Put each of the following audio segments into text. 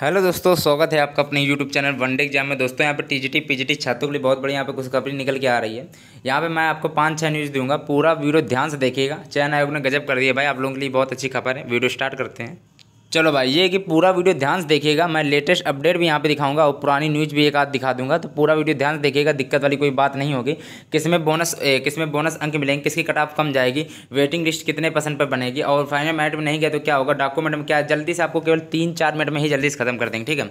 hello दोस्तों स्वागत है आपका अपने यूट्यूब चैनल वनडे एग्जाम में दोस्तों यहाँ पे जी टी छात्रों के लिए बहुत बड़ी यहाँ पे खबरी निकल के आ रही है यहाँ पे मैं आपको पांच छह न्यूज़ दूंगा पूरा वीडियो ध्यान से देखिएगा चयन आयोग ने गजब कर दिया भाई आप लोगों के लिए बहुत अच्छी खबर है वीडियो स्टार्ट करते हैं चलो भाई ये कि पूरा वीडियो ध्यान से देखिएगा मैं लेटेस्ट अपडेट भी यहाँ पे दिखाऊंगा और पुरानी न्यूज़ भी एक आध दिखा दूंगा तो पूरा वीडियो ध्यान से देखिएगा दिक्कत वाली कोई बात नहीं होगी किस में बोनस किसमें बोनस अंक मिलेंगे किसकी कट ऑफ कम जाएगी वेटिंग लिस्ट कितने परसेंट पर बनेगी और फाइनल मैट में नहीं गया तो क्या होगा डॉक्यूमेंट में क्या जल्दी से आपको केवल तीन चार मिनट में ही जल्दी से खत्म कर देंगे ठीक है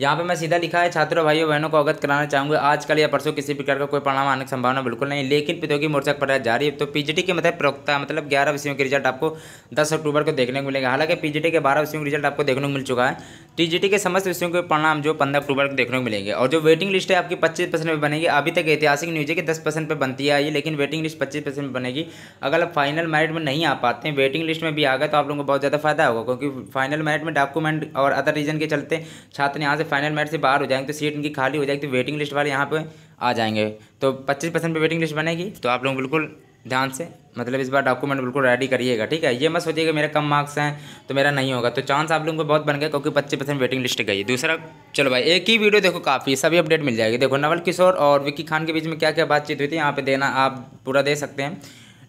यहाँ पर मैं सीधा लिखा है छात्रों भाइयों बहनों को अवगत कराना चाहूँगा आजकल या परसों किसी प्रकार का कोई परिणाम आने की संभावना बिल्कुल नहीं लेकिन प्रतियोगी मोर्चा पर जारी है तो पीजीटी के मतलब प्रवक्ता मतलब ग्यारह विषयों के रिजल्ट आपको दस अक्टूबर को देखने को मिलेगा हालांकि पीजीटी के बारह विषयों अंतिम रिजल्ट आपको देखने को मिल चुका है टीजीटी के समस्त विषयों के परिणाम जो पंद्रह अक्टूबर को देखने को मिलेंगे और जो वेटिंग लिस्ट है आपकी पच्चीस परसेंट पर बनेगी अभी तक ऐतिहासिक न्यूज है कि दस परसेंट पर बनती है लेकिन वेटिंग लिस्ट पच्चीस परसेंट बनेगी अगर आप फाइनल मैरिट में नहीं आ पाते हैं वेटिंग लिस्ट में भी आ गए तो आप लोगों को बहुत ज़्यादा फायदा होगा क्योंकि फाइनल मैरिट में डॉक्यूमेंट और अदर रीजन के चलते छात्र यहाँ से फाइनल मैरिट से बाहर हो जाएंगे तो सीट उनकी खाली हो जाएगी तो वेटिंग लिस्ट वाले यहाँ पर आ जाएंगे तो पच्चीस परसेंट वेटिंग लिस्ट बनेगी तो आप लोग बिल्कुल ध्यान से मतलब इस बार डॉक्यूमेंट बिल्कुल रेडी करिएगा ठीक है ये मत सोचिएगा मेरे कम मार्क्स हैं तो मेरा नहीं होगा तो चांस आप लोगों को बहुत बन गया क्योंकि पच्चीस परसेंट वेटिंग लिस्ट गई दूसरा चलो भाई एक ही वीडियो देखो काफ़ी सभी अपडेट मिल जाएगी देखो नवल किशोर और विक्की खान के बीच में क्या क्या बातचीत हुई थी यहाँ पर देना आप पूरा दे सकते हैं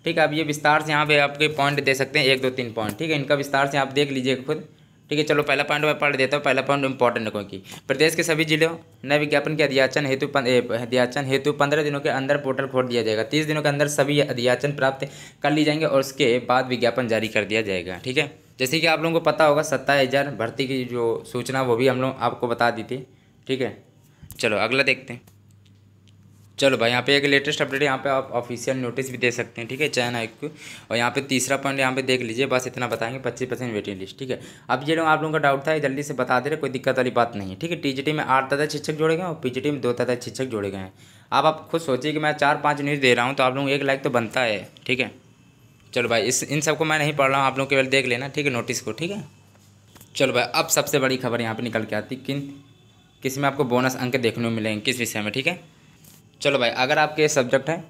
ठीक है आप ये विस्तार से यहाँ पे आपके पॉइंट दे सकते हैं एक दो तीन पॉइंट ठीक है इनका विस्तार से आप देख लीजिए खुद ठीक है चलो पहला पॉइंट मैं पढ़ देता हूँ पहला पॉइंट इंपॉर्टेंट है क्योंकि प्रदेश के सभी जिलों नए विज्ञापन के अध्याचन हेतु अध्याचन हेतु पंद्रह दिनों के अंदर पोर्टल खोल दिया जाएगा तीस दिनों के अंदर सभी अध्याचन प्राप्त कर लिए जाएंगे और उसके बाद विज्ञापन जारी कर दिया जाएगा ठीक है जैसे कि आप लोगों को पता होगा सत्ताईस हज़ार भर्ती की जो सूचना वो भी हम लोग आपको बता दी थी ठीक है चलो अगला देखते हैं चलो भाई यहाँ पे एक लेटेस्ट अपडेट यहाँ पे आप ऑफिशियल नोटिस भी दे सकते हैं ठीक है चैन एक को और यहाँ पे तीसरा पॉइंट यहाँ पे देख लीजिए बस इतना बताएंगे पच्चीस परसेंट वेटिंग लिस्ट ठीक है अब ये लोग आप लोगों का डाउट था जल्दी से बता दे रहे कोई दिक्कत वाली बात नहीं है ठीक है टीजीटी में आठ तथा शिक्षक जोड़े गए और जी में दो तथा शिक्षक जोड़े गए हैं आप खुद सोचिए कि मैं चार पाँच न्यूज़ दे रहा हूँ तो आप लोगों को एक लाइक तो बनता है ठीक है चलो भाई इस इन सबको मैं नहीं पढ़ रहा हूँ आप लोग केवल देख लेना ठीक है नोटिस को ठीक है चलो भाई अब सबसे बड़ी खबर यहाँ पर निकल के आती किन किस में आपको बोनस अंक देखने को मिलेंगे किस विषय में ठीक है चलो भाई अगर आपके सब्जेक्ट हैं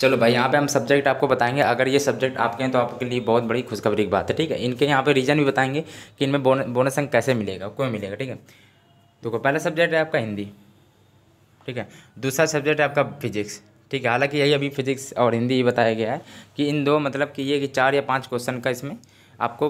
चलो भाई यहाँ पे हम सब्जेक्ट आपको बताएंगे अगर ये सब्जेक्ट आपके हैं तो आपके लिए बहुत बड़ी खुशखबरी की बात है ठीक है इनके यहाँ पे रीजन भी बताएंगे कि इनमें बोन, बोनस अंक कैसे मिलेगा क्यों मिलेगा ठीक है देखो पहला सब्जेक्ट है आपका हिंदी ठीक है दूसरा सब्जेक्ट है आपका फिजिक्स ठीक है हालांकि यही अभी फिजिक्स और हिंदी बताया गया है कि इन दो मतलब कि ये कि चार या पाँच क्वेश्चन का इसमें आपको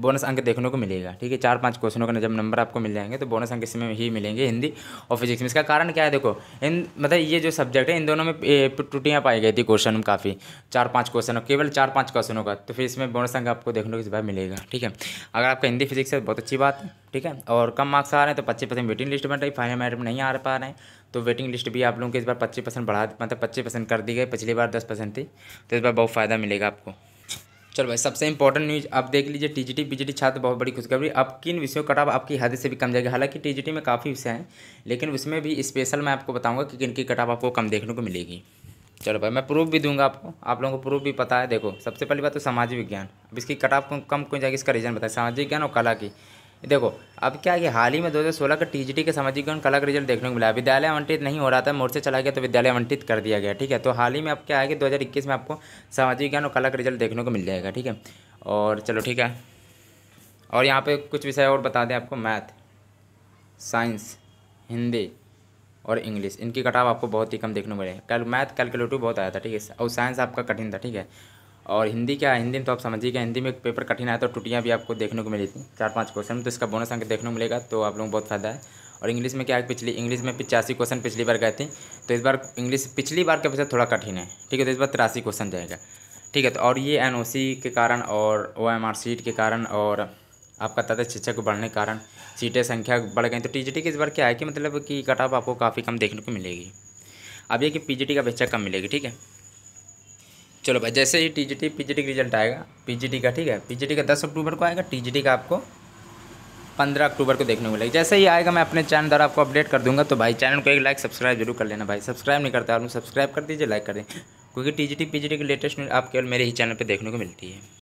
बोनस अंक देखने को मिलेगा ठीक है चार पांच क्वेश्चनों का जब नंबर आपको मिल जाएंगे तो बोनस अंक इसमें ही मिलेंगे हिंदी और फिजिक्स में इसका कारण क्या है देखो इन मतलब ये जो सब्जेक्ट है इन दोनों में त्रुटियाँ पाई गई थी क्वेश्चन में काफ़ी चार पाँच क्वेश्चनों केवल चार पाँच क्वेश्चनों का तो फिर इसमें बोनस अंक आपको देखने को इस बार मिलेगा ठीक है अगर आपका हिंदी फिजिक्स है बहुत अच्छी बात है ठीक है और कम मार्क्स आ रहे हैं तो पच्चीस परसेंट वेटिंग लिस्ट बन रही फाइनल मैरिट में नहीं आ पा रहे हैं तो वेटिंग लिस्ट भी आप लोगों के इस बार पच्चीस परसेंट बढ़ा मतलब पच्चीस परसेंट कर दी गई पिछली बार दस परसेंट थी तो इस बार बहुत फ़ायदा मिलेगा आपको चलो भाई सबसे इंपॉर्टेंट न्यूज आप देख लीजिए टीजीटी बीजीटी छात्र तो बहुत बड़ी खुशखबरी अब किन विषयों का कटाव आपकी हद से भी कम जाएगा हालांकि टीजीटी में काफ़ी विषय हैं लेकिन उसमें भी स्पेशल मैं आपको बताऊंगा कि किन की कटाव आपको कम देखने को मिलेगी चलो भाई मैं प्रूफ भी दूंगा आपको आप लोगों को प्रूफ भी पता है देखो सबसे पहली बात तो सामाजिक विज्ञान अब इसकी कटाव कम क्यों जाएगी इसका रीज़न बताए सामाजिक विज्ञान और कला की देखो अब क्या कि हाल ही में 2016 का टीजीटी के सामाजिक कला का रिजल्ट देखने को मिला विद्यालय आवंटित नहीं हो रहा था मोर्चे चला गया तो विद्यालय आवंटित कर दिया गया ठीक है तो हाल ही में अब क्या है कि 2021 में आपको सामाजिक ज्ञान और कला का रिजल्ट देखने को मिल जाएगा ठीक है और चलो ठीक है और यहाँ पे कुछ विषय और बता दें आपको मैथ साइंस हिंदी और इंग्लिश इनकी कटाव आपको बहुत ही कम देखने को मिलेगा कल मैथ कैलकुलेटिव बहुत आया था ठीक है और साइंस आपका कठिन था ठीक है और हिंदी क्या है हिंदी में तो आप समझिएगा हिंदी में पेपर कठिन आया तो टुटियाँ भी आपको देखने को मिली थी चार पाँच क्वेश्चन तो इसका बोनस अंक देखने को मिलेगा तो आप लोगों को बहुत फ़ायदा है और इंग्लिश में क्या है पिछली इंग्लिश में पिचासी क्वेश्चन पिछली बार गए थे तो इस बार इंग्लिश पिछली बार के अपेक्षा थोड़ा कठिन है ठीक है तो इस बार तिरासी क्वेश्चन जाएगा ठीक है तो और ये एन के कारण और ओ एम सीट के कारण और आपका तथा शिक्षा को बढ़ने के कारण सीटें संख्या बढ़ गई तो टी की इस बार क्या है कि मतलब कि कटाप आपको काफ़ी कम देखने को मिलेगी अब ये कि पी का बच्चा कम मिलेगी ठीक है चलो भाई जैसे ही T G T P G T का रिजल्ट आएगा पी जी टी का ठीक है पी जी टी का दस अक्टूबर को आएगा टी जी टी का आपको पंद्रह अक्टूबर को देखने को मिलेगा जैसे ही आएगा मैं अपने चैनल द्वारा आपको अपडेट कर दूंगा तो भाई चैनल को एक लाइक सब्सक्राइब जरूर कर लेना भाई सब्सक्राइब नहीं करता और सब्सक्राइब कर दीजिए लाइक कर दें क्योंकि T G T P G T की लेटेस्ट न्यूज़ आप केवल मेरे ही चैनल पर देखने को मिलती है